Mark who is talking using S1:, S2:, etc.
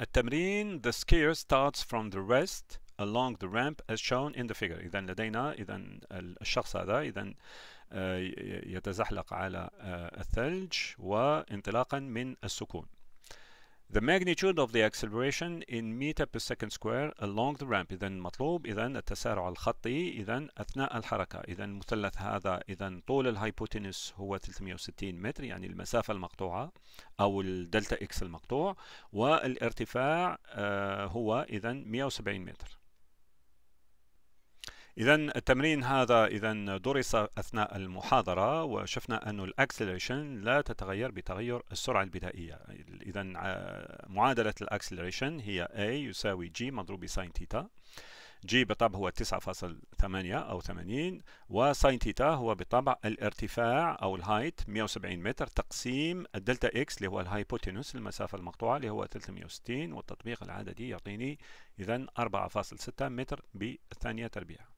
S1: التمرين the scare starts from the rest along the ramp as shown in the figure إذا لدينا إذا الشخص هذا إذا آه، يتزحلق على آه، الثلج وانطلاقا من السكون The magnitude of the acceleration in meter per second square along the ramp إذا مطلوب إذا التسارع الخطي إذا أثناء الحركة إذا المثلث هذا إذا طول الهايبوتينوس هو 360 متر يعني المسافة المقطوعة أو الدلتا إكس المقطوع والارتفاع آه هو إذا 170 متر إذا التمرين هذا إذا درس أثناء المحاضرة وشفنا أن الأكسلريشن لا تتغير بتغير السرعة البدائية إذا معادلة الأكسلريشن هي A يساوي G مضروب بساين تيتا G بالطبع هو 9.8 أو 80 وساين تيتا هو بالطبع الارتفاع أو الهايت 170 متر تقسيم الدلتا إكس اللي هو الهايبوتينوس المسافة المقطوعة اللي هو 360 والتطبيق العددي يعطيني إذا 4.6 متر بالثانية تربيع